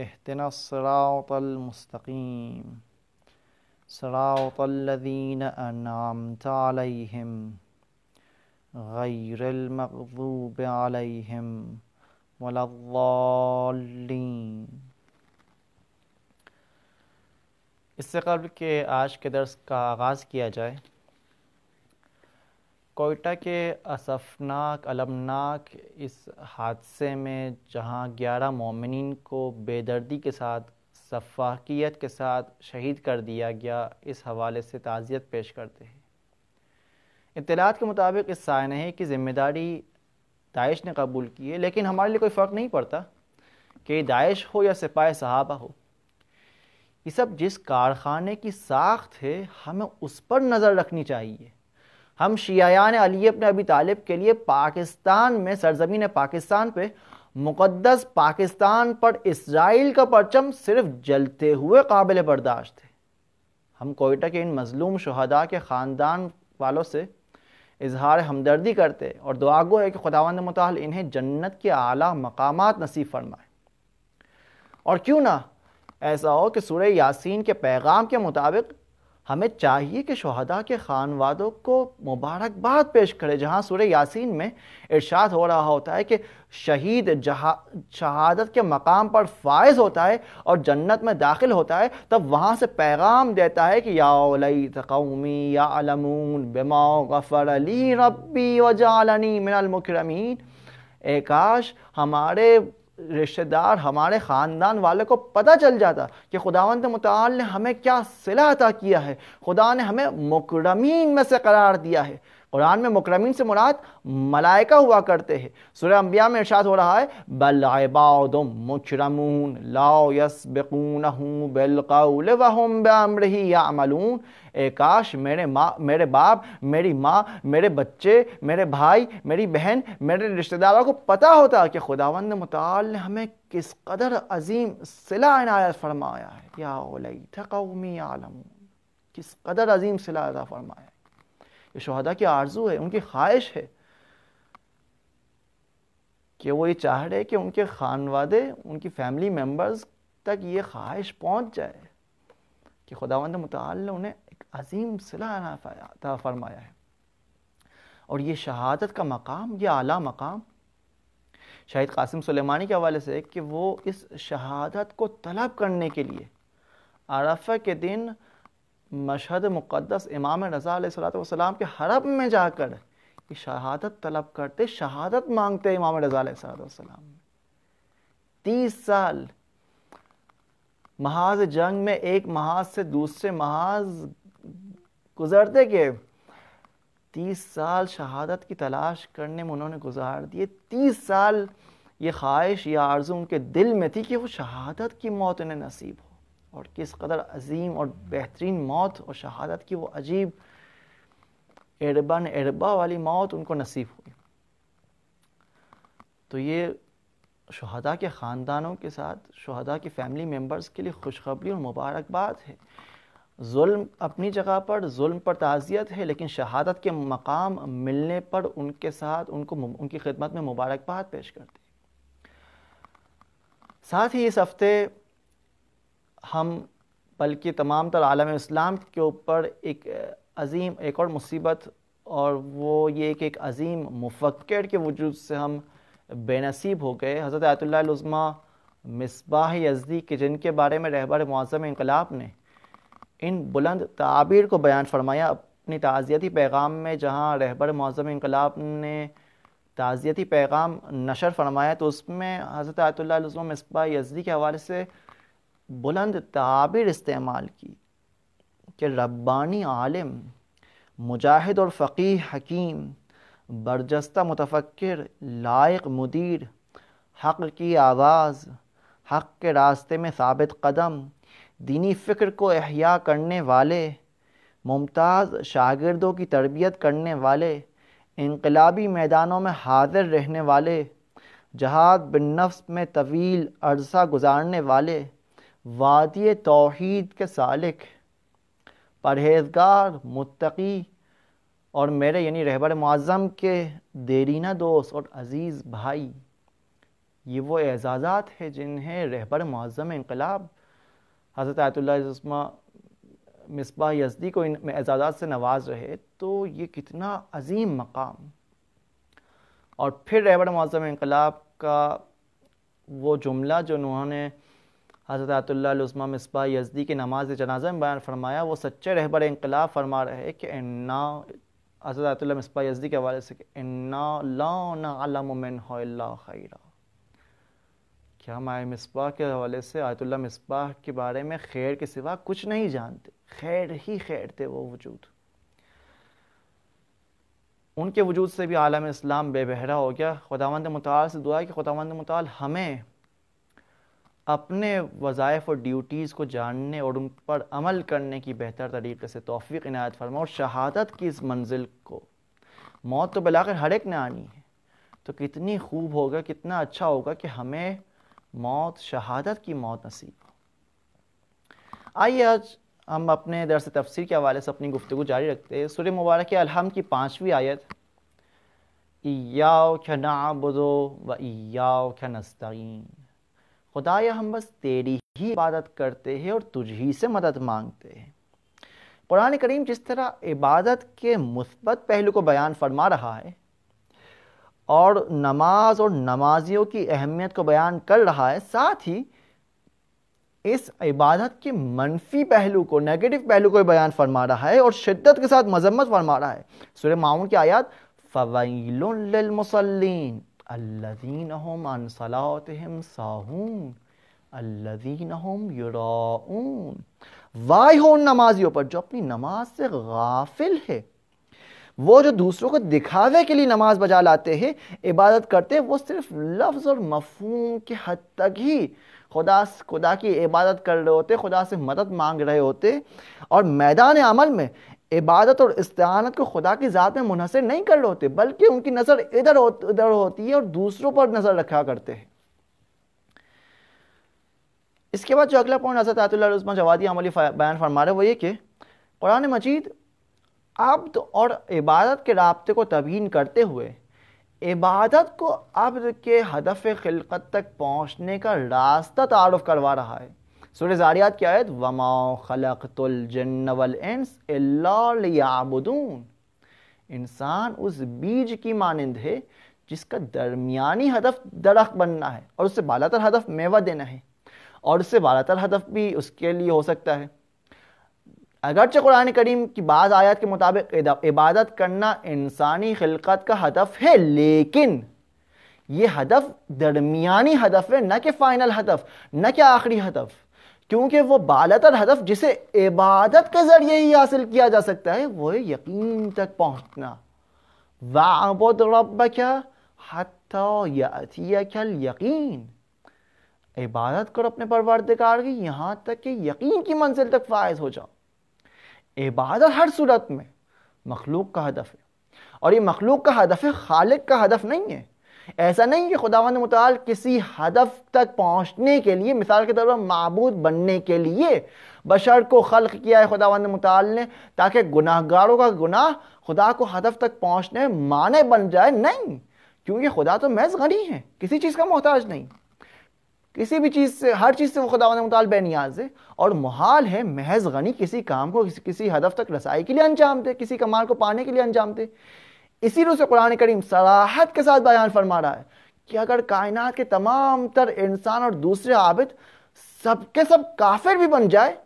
اهدنا الصراط المستقيم صراط الذين أنعمت عليهم غير المغضوب عليهم ولا الضالين سے قبل کہ آج کے درس کا آغاز کیا جائے कोयटा के असफनाक अलमनाक इस हादसे में जहां 11 मोमिन को बेदर्दी के साथ शफाकियत के साथ शहीद कर दिया गया इस हवाले से ताज़ियत पेश करते हैं इतलात के मुताबिक इस सानहे की ज़िम्मेदारी दाइश ने कबूल की है लेकिन हमारे लिए कोई फ़र्क नहीं पड़ता कि दाइश हो या सिपाही सहाबा हो ये सब जिस कारखाने की साख है हमें उस पर नज़र रखनी चाहिए हम शियान अली अपने अभी तालिब के लिए पाकिस्तान में सरजमीन पाकिस्तान पर मुकदस पाकिस्तान पर इसराइल का परचम सिर्फ जलते हुए काबिल बर्दाश्त थे हम कोयटा के इन मजलूम शहदा के ख़ानदान वालों से इजहार हमदर्दी करते और दुआगो है कि खुदावंद मताल इन्हें जन्नत के आला मकाम नसीब फरमाए और क्यों ना ऐसा हो कि सूर्य यासीन के पैगाम के मुताबिक हमें चाहिए कि शहदा के खानवादों को मुबारकबाद पेश करें जहाँ सूर्य यासीन में इर्शाद हो रहा होता है कि शहीद जहा शहादत के मकाम पर फायज होता है और जन्नत में दाखिल होता है तब वहाँ से पैगाम देता है कि याउलई तकमी यामून बेमा गफ़र अली रबी वजालनी मिनलमकरमीन एकाश हमारे रिश्तेदार हमारे ख़ानदान वाले को पता चल जाता कि खुदावंत मताल ने हमें क्या सिला अता किया है खुदा ने हमें मुकरमीन में से करार दिया है कुरान में मुकरमिन से मुराद मलाइका हुआ करते हैं सुर अम्बिया में इर्शाद हो रहा है बलबादम मुशरमून लाओ यसबकून बिलकौल वहम बमरही या अमलून ए काश मेरे माँ मेरे बाप मेरी माँ मेरे बच्चे मेरे भाई मेरी बहन मेरे रिश्तेदारों को पता होता कि खुदावंद मताल ने हमें किस कदर अजीम सिला इनायत फरमाया है या ओलई थकौमी आलम किस कदर अजीम सिला अदा फरमाया ये शहदा की आरजू है उनकी ख्वाहिश है कि वो ये चाह रहे कि उनके खानवादे उनकी फैमिली मेम्बर्स तक ये ख्वाहिश पहुँच जाए कि खुदावंद मताल ने उन्हें एक अजीम सिला फरमाया है और ये शहादत का मकाम ये आला मकाम शाहिद कासिम सुलेमानी के हवाले से कि वो इस शहादत को तलब करने के लिए आरफा के दिन मशहद मुक़दस इमाम रज़ा सलाम के हरब में जाकर कि शहादत तलब करते शहादत मांगते इमाम रज़ा सलाम तीस साल महाज जंग में एक महाज से दूसरे महाज गुजरते गए तीस साल शहादत की तलाश करने में उन्होंने गुजार दिए तीस साल ये ख्वाहिश या आर्जू उनके दिल में थी कि वो शहादत की मौत उन्हें नसीब हो और किस कदर अजीम और बेहतरीन मौत और शहादत की वो अजीब एरबा एरबा वाली मौत उनको नसीब हुई तो ये शहदा के ख़ानदानों के साथ शहदा की फैमिली मेंबर्स के लिए खुशखबरी और मुबारकबाद है जुल्म अपनी जगह पर जुल्म पर ताज़ियत है लेकिन शहादत के मकाम मिलने पर उनके साथ उनको उनकी खिदमत में मुबारकबाद पेश करती साथ ही इस हफ़्ते हम बल्कि तमाम तर आलम इस्लाम के ऊपर एक अजीम एक और मुसीबत और वो ये कि एक अजीम मुफ़क्र के वजूद से हम बेनसीब हो गए हज़रत आयतुल्लाज़मा मिसबाह यजदी के जिनके बारे में रहबर मौज़म इनकलाब ने इन बुलंद ताबीर को बयान फरमाया अपनी ताज़ियती पैगाम में जहाँ रहबर मौज़म इनकलाब ने ताज़ियती पैगाम नशर फरमाया तो उसमें हज़रत आयतुल्लाज़मा मिसबाह यजदी के हवाले से बुलंद ताबिर इस्तेमाल की कि रब्बानी आलिम मुजाहिद और फ़कीह हकीम बरजस्ता मुतफ़र लायक मुदीर हक़ की आवाज़ हक़ के रास्ते में साबित कदम दीनी फ़िक्र को अहिया करने वाले मुमताज़ शागिर्दों की तरबियत करने वाले इनकलाबी मैदानों में हाजिर रहने वाले जहाद बिन नफ्स में तवील अरसा गुजारने वाले वादी तोहद के सालिक परहेजगार मुतकी और मेरे यानी रहबर मज़म के देरीना दोस्त और अज़ीज़ भाई ये वो एजाज़ात हैं जिन्हें रहबर मज़म इनकलाब हज़रत आयतुल्लाह मिसबा यजदी को इन एजाज़ात से नवाज रहे तो ये कितना अजीम मकाम और फिर रहबर मज़म इनकलाब का वो जुमला जो उन्होंने हज़रत आतुल्लास्मा मिसबा यजदी के नमाज जनाजा में बयान फरमाया वो सच्चे रहबर इनकलाब फरमा रहे हैं कि इन्ना हज़रत मिसबा यजदी के हवाले से इन्ना लामिन खैरा क्या माए मिसबा के हवाले से आयतुल्ला मिसबा के बारे में खैर के सिवा कुछ नहीं जानते खैर ही खैर थे वो वजूद उनके वजूद से भी आलम इस्लाम बेबहरा हो गया खुदावंद मताल से दुआ कि खुदावंद मताल हमें अपने वज़ाइफ और ड्यूटीज़ को जानने और उन पर अमल करने की बेहतर तरीके से तोफ़ी इनायत फरमा और शहादत की इस मंजिल को मौत तो बिलाकर हर एक ने आनी है तो कितनी खूब होगा कितना अच्छा होगा कि हमें मौत शहादत की मौत नसीब हो आइए आज हम अपने दरस तफसर के हवाले से अपनी गुफ्तु जारी रखते हैं सुर मुबारक अलहम की पाँचवीं आयत इयाओ क्या नाबुदो व इयाओ क्या नस्तीन खुदाया हम बस तेरी ही इबादत करते हैं और ही से मदद मांगते हैं कुरान करीम जिस तरह इबादत के मुस्बत पहलू को बयान फरमा रहा है और नमाज और नमाजियों की अहमियत को बयान कर रहा है साथ ही इस इबादत के मनफी पहलू को नेगेटिव पहलू को बयान फरमा रहा है और शिद्दत के साथ मजम्मत फरमा रहा है सूर्य माउन की आयात फ़वैलमसलिन अल्लज़ीन हम अनसलातम साहून अल्लज़ीन हम युराउन वाई हो उन नमाजियों पर जो अपनी नमाज से गाफिल है वो जो दूसरों को दिखावे के लिए नमाज बजा लाते हैं इबादत करते हैं वो सिर्फ लफ्ज़ और मफहम के हद तक ही खुदा खुदा की इबादत कर रहे होते खुदा से मदद मांग रहे होते और मैदान अमल में इबादत और इस्तानत को खुदा की ज़ात में मुनहसर नहीं कर रहे होते बल्कि उनकी नज़र इधर उधर होती है और दूसरों पर नज़र रखा करते हैं इसके बाद जो अगला पॉइंट हजरत आतुल्लाजमा जवादी अमली बयान फरमा रहे वो ये कि कुरान मजीद अब्द और इबादत के रबते को तबीन करते हुए इबादत को अब्द के हदफ खिलकत तक पहुँचने का रास्ता तारफ़ करवा रहा है सूर्य ज़ारियात की आयत वमा खलकतुलजन्नवलबुदून इंसान उस बीज की मानंद है जिसका दरमियानी हदफ दरख्त बनना है और उससे बालातर हदफ मेवा देना है और उससे बालातर हदफ भी उसके लिए हो सकता है अगरचे कुरान करीम की बाज़ आयत के मुताबिक इबादत करना इंसानी खिलकत का हदफ है लेकिन ये हदफ दरमियानी हदफ है न कि फ़ाइनल हदफ न कि आखिरी हदफ़ क्योंकि वो बालतर हदफ जिसे इबादत के ज़रिए ही हासिल किया जा सकता है वो है यकीन तक पहुँचना वाबुद क्या यकीन इबादत करो अपने परवरदिगार की यहाँ तक कि यकीन की मंजिल तक फायज हो जाओ इबादत हर सूरत में मखलूक का हदफ है और ये मखलूक का हदफ है खालिक का हदफ नहीं है ऐसा नहीं कि खुदावंद मताल किसी हदफ तक पहुंचने के लिए मिसाल के तौर पर मबूद बनने के लिए बशर को खल्क किया है खुदावंद मताल ने ताकि गुनाहगारों का गुनाह खुदा को हदफ तक पहुंचने माने बन जाए नहीं क्योंकि खुदा तो महज गनी है किसी चीज़ का मोहताज नहीं किसी भी चीज़ से हर चीज़ से वो खुदा मताल बेनियाज है और महाल है महज गनी किसी काम को किसी किसी हदफ तक रसाई के लिए अंजाम दे किसी कमाल को पाने के लिए अंजाम दे इसी रूप से कुरान करीम सराहत के साथ बयान फरमा रहा है कि अगर कायनात के तमाम तर इंसान और दूसरे आबिद सब के सब काफिर भी बन जाए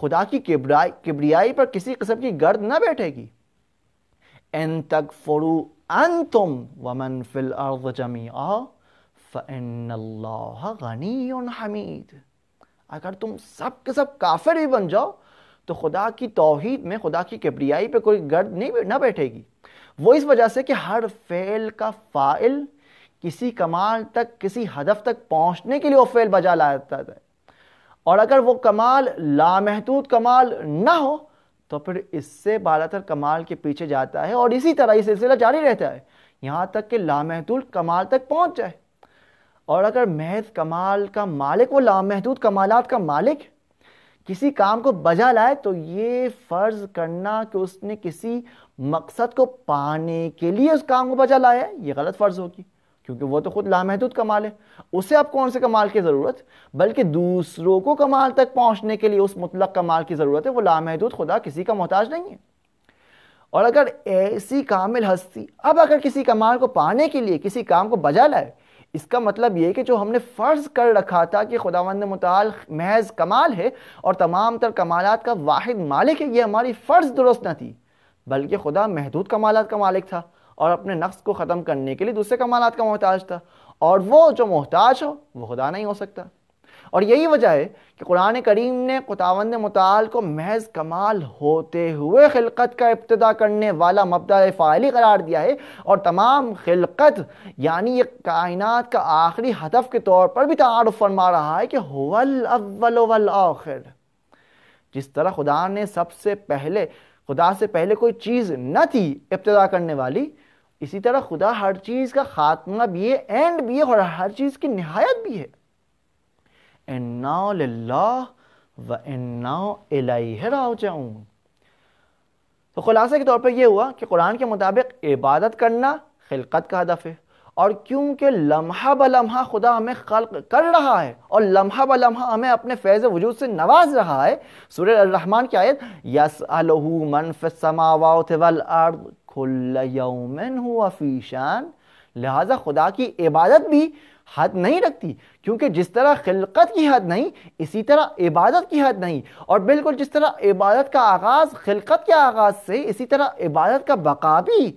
खुदा की किबराई किबरियाई पर किसी किस्म की गर्द न बैठेगी एन तक फरू अन तुम वमन फिल जमी हमीद अगर तुम सब के सब काफिर भी बन जाओ तो खुदा की तोहहीद में खुदा की किबरियाई पर कोई गर्द नहीं ना बैठेगी वो इस वजह से कि हर फेल का फ़ाइल किसी कमाल तक किसी हदफ तक पहुंचने के लिए वो फेल बजा लाता है और अगर वो कमाल लामहदूद कमाल ना हो तो फिर इससे बालातर कमाल के पीछे जाता है और इसी तरह ये सिलसिला जारी रहता है यहाँ तक कि लामहदूद कमाल तक पहुँच जाए और अगर महज कमाल का मालिक वो लामहदूद कमालत का मालिक किसी काम को बजा लाए तो ये फ़र्ज़ करना कि उसने किसी मकसद को पाने के लिए उस काम को बचा लाया है ये गलत फ़र्ज़ होगी क्योंकि वो तो खुद लामहदूद कमाल है उसे अब कौन से कमाल की ज़रूरत बल्कि दूसरों को कमाल तक पहुँचने के लिए उस मुतलक कमाल की ज़रूरत है वो लामहदूद खुदा किसी का मोहताज नहीं है और अगर ऐसी कामिल हस्ती अब अगर किसी कमाल को पाने के लिए किसी काम को बजा लाए इसका मतलब ये कि जो हमने फ़र्ज़ कर रखा था कि खुदावंद मताल महज कमाल है और तमाम तर कमालत का वाहिद मालिक है ये हमारी फ़र्ज़ दुरुस्त न थी बल्कि खुदा महदूद कमालत का मालिक था और अपने नफ्स को ख़त्म करने के लिए दूसरे कमालत का मोहताज था और वो जो मोहताज हो वो खुदा नहीं हो सकता और यही वजह है कि कुरान करीम ने खुदावंद मताल को महज कमाल होते हुए खिलकत का इब्तदा करने वाला मबदा फ़ाली करार दिया है और तमाम खिलकत यानी ये कायनात का आखिरी हदफ के तौर पर भी तारफ़ फरमा रहा है कि होवल अव्वल आखिर जिस तरह खुदा ने सबसे पहले खुदा से पहले कोई चीज़ न थी इब्तदा करने वाली इसी तरह खुदा हर चीज़ का खात्मा भी है एंड भी है और हर चीज़ की नहायत भी है एंड नाउ व एंड नाउ जाऊँ तो खुलासे के तौर पर यह हुआ कि कुरान के मुताबिक इबादत करना खिलकत का हदफ है और क्योंकि लम्हा ब लम्हा खुदा हमें खल्क कर रहा है और लम्हा ब लम्हा हमें अपने फैज़ वजूद से नवाज रहा है सूर्य रहमान की आयत यस अलहू मन वल अर्द लिहाजा खुदा की इबादत भी हद नहीं रखती क्योंकि जिस तरह खिलकत की हद नहीं इसी तरह इबादत की हद नहीं और बिल्कुल जिस तरह इबादत का आगाज़ खिलकत के आगाज़ से इसी तरह इबादत का बका भी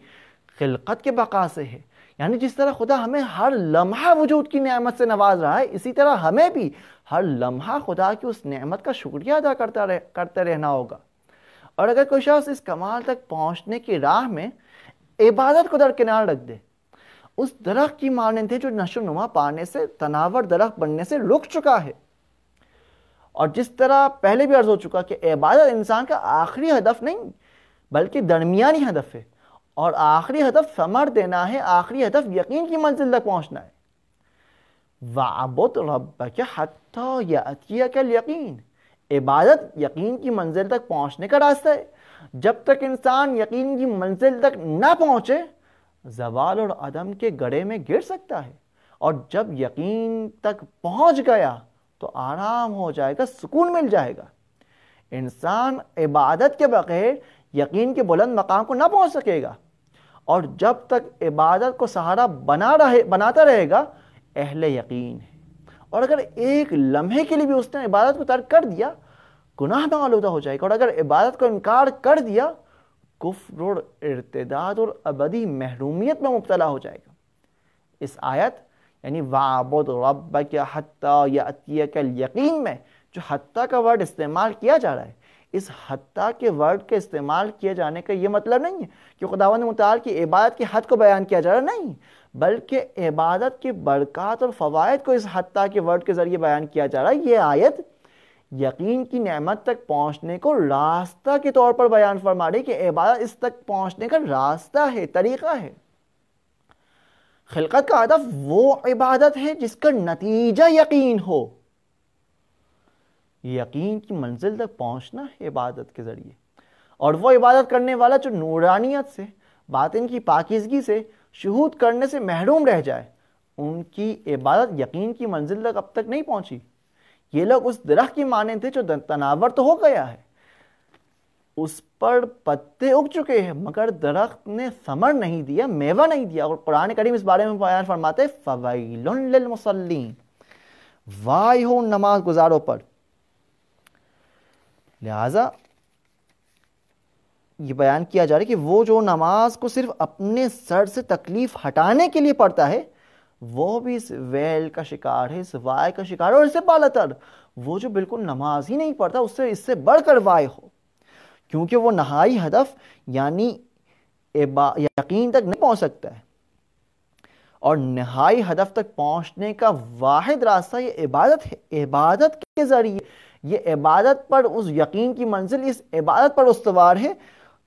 खिलकत के बका से है यानी जिस तरह खुदा हमें हर लम्हा वजूद की नेमत से नवाज रहा है इसी तरह हमें भी हर लम्हा खुदा की उस नेमत का शुक्रिया अदा करता रह करते रहना होगा और अगर कोई शख्स इस कमाल तक पहुंचने की राह में इबादत को दरकिनार रख दे उस दरख्त की माने थे जो नशोनुमा पाने से तनावर दरख्त बनने से रुक चुका है और जिस तरह पहले भी अर्ज हो चुका कि इबादत इंसान का आखिरी हदफ नहीं बल्कि दरमियानी हदफ है और आखिरी हदफ समर देना है आखिरी हदफ यकीन की मंजिल तक पहुंचना है वाबुत रब के हत्या कल यकीन इबादत यकीन की मंजिल तक पहुंचने का रास्ता है जब तक इंसान यकीन की मंजिल तक ना पहुंचे जवाल और अदम के गड़े में गिर सकता है और जब यकीन तक पहुंच गया तो आराम हो जाएगा सुकून मिल जाएगा इंसान इबादत के बगैर यकीन के बुलंद मकाम को ना पहुंच सकेगा और जब तक इबादत को सहारा बना रहे बनाता रहेगा अहल यकीन है और अगर एक लम्हे के लिए भी उसने इबादत को तर्क कर दिया गुनाह में आलूदा हो जाएगा और अगर इबादत को इनकार कर दिया कुफर इर्तदाद और अबदी महरूमियत में मुबतला हो जाएगा इस आयत यानी वाबुद रब या हती या अतिया यकीन में जो हती का वर्ड इस्तेमाल किया जा रहा है इस हती के वर्ड के इस्तेमाल किए जाने का ये मतलब नहीं है कि खुदावन मताल की इबादत की हद को बयान किया जा रहा नहीं बल्कि इबादत की बरक़ात और फवायद को इस हती के वर्ड के ज़रिए बयान किया जा रहा है ये आयत यकीन की नेमत तक पहुंचने को रास्ता के तौर पर बयान फरमा रही कि इबादत इस तक पहुंचने का रास्ता है तरीक़ा है खिलकत का अदब वो इबादत है जिसका नतीजा यकीन हो यकीन की मंजिल तक पहुंचना है इबादत के ज़रिए और वह इबादत करने वाला जो नूरानियत से बातिन की पाकिजगी से शहूद करने से महरूम रह जाए उनकी इबादत यकीन की मंजिल तक अब तक नहीं पहुंची ये लोग उस दरख्त की माने थे जो तनावर तो हो गया है उस पर पत्ते उग चुके हैं मगर दरख्त ने समर नहीं दिया मेवा नहीं दिया और कुरान करीम इस बारे में बयान फरमाते फ़वाइल वाई हो नमाज गुजारों पर लिहाजा ये बयान किया जा रहा है कि वो जो नमाज को सिर्फ अपने सर से तकलीफ हटाने के लिए पढ़ता है वो भी इस वेल का शिकार है इस वाय का शिकार है और इससे बालतर वो जो बिल्कुल नमाज ही नहीं पढ़ता उससे इससे बढ़कर वाय हो क्योंकि वो नहाई हदफ यानी यकीन तक नहीं पहुंच सकता है और नहाई हदफ तक पहुंचने का वाहिद रास्ता ये इबादत है इबादत के ज़रिए ये इबादत पर उस यकीन की मंजिल इस इबादत पर उसवार है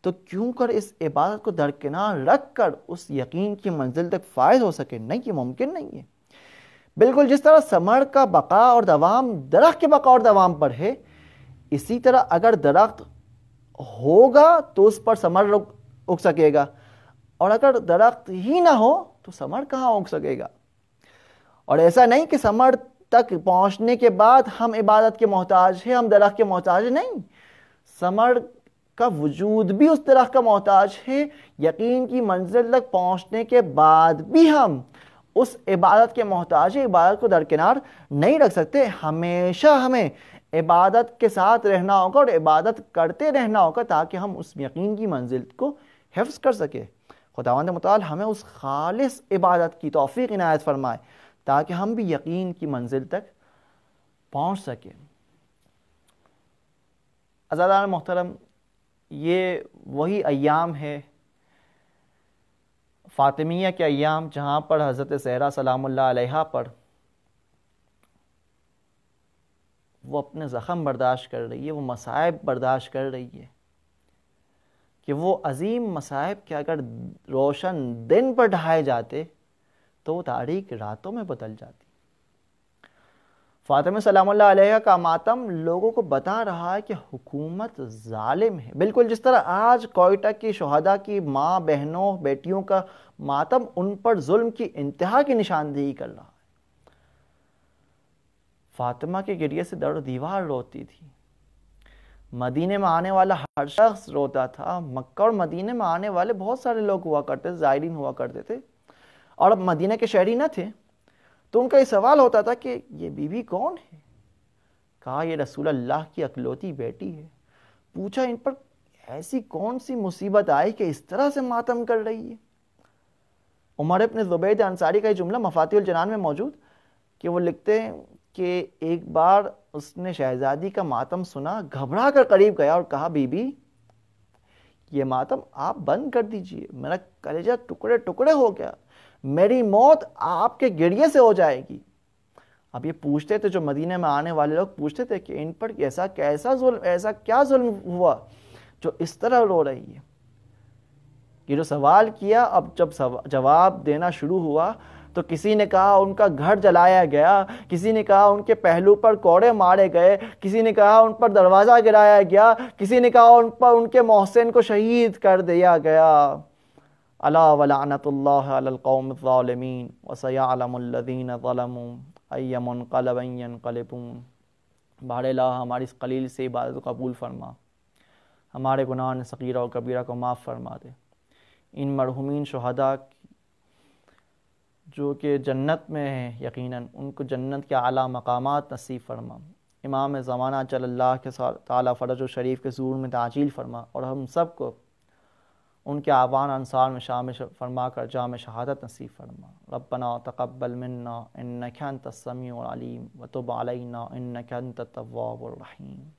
तो क्यों कर इस इबादत को दरकिनार रख कर उस यकीन की मंजिल तक फायद हो सके नहीं ये मुमकिन नहीं है बिल्कुल जिस तरह समर का बका और दवाम दरख्त के बका और दवाम पर है इसी तरह अगर दरख्त होगा तो उस पर समर उग सकेगा और अगर दरख्त ही ना हो तो समर कहाँ उग सकेगा और ऐसा नहीं कि समर तक पहुंचने के बाद हम इबादत के मोहताज हैं हम दरख्त के मोहताज नहीं समर का वजूद भी उस दरख का मोहताज है यकीन की मंजिल तक पहुंचने के बाद भी हम उस इबादत के मोहताज इबादत को दरकिनार नहीं रख सकते हमेशा हमें इबादत के साथ रहना होगा और इबादत करते रहना होगा ताकि हम उस यकीन की मंजिल को हफ्ज़ कर सकें खुदावंद मताल हमें उस खालिस इबादत की तोफ़ी इनायत फरमाए ताकि हम भी यकीन की मंजिल तक पहुँच सकें अजादार मोहतरम ये वही अयाम है फ़ातिमिया के अयाम जहाँ पर हज़रत सहरा सलाम पर वो अपने ज़ख़म बर्दाश्त कर रही है वो मसायब बर्दाश्त कर रही है कि वो अज़ीम मसायब के अगर रोशन दिन पर ढाए जाते तो वो तारीख रातों में बदल जाती फ़ातिमा सलाम्ला का मातम लोगों को बता रहा है कि हुकूमत ालिम है बिल्कुल जिस तरह आज कोयटा की शहदा की माँ बहनों बेटियों का मातम उन पर जुल्म की इंतहा की निशानदेही कर रहा है फातिमा के गिरिए से दर दीवार रोती थी मदीने में आने वाला हर शख्स रोता था मक्का और मदीने में आने वाले बहुत सारे लोग हुआ करते थे ज़ायरीन हुआ करते थे और अब मदीना के शहरी न थे तो उनका ये सवाल होता था कि ये बीवी कौन है कहा ये रसूल अल्लाह की अकलौती बेटी है पूछा इन पर ऐसी कौन सी मुसीबत आई कि इस तरह से मातम कर रही है उमर अपने जुबैद अंसारी का ये जुमला जनान में मौजूद कि वो लिखते हैं कि एक बार उसने शहजादी का मातम सुना घबरा कर करीब गया और कहा बीबी ये मातम आप बंद कर दीजिए मेरा कलेजा टुकड़े टुकड़े हो गया मेरी मौत आपके गिड़िए से हो जाएगी अब ये पूछते थे जो मदीने में आने वाले लोग पूछते थे कि इन पर ऐसा कैसा जुल्म ऐसा क्या जुल्म हुआ जो इस तरह रो रही है ये जो सवाल किया अब जब जवाब देना शुरू हुआ तो किसी ने कहा उनका घर जलाया गया किसी ने कहा उनके पहलू पर कोड़े मारे गए किसी ने कहा उन पर दरवाज़ा गिराया गया किसी ने कहा उन पर उनके मोहसिन को शहीद कर दिया गया अला वलानतल्लाकौमज़ालमीन वसयालमल्लिन ज़लम अयमन कलबैन कलबून हमारी इस कलील से इबादत कबूल फ़रमा हमारे गुनान सकीर और कबीरा को माफ़ फरमा दे इन मरहुमीन शहदा जो कि जन्नत में हैं यकीनन उनको जन्नत के आला मकाम नसीब फरमा इमाम ज़माना चल अल्लाह के साथ फरज शरीफ के जूर में ताजील फरमा और हम सब को उनके आवान अनसार में शाम फरमा कर जाम शहादत नसीब फरमा रबना तकबल मन्ना इन नखन तस्मी अलीम वतुब अलना इन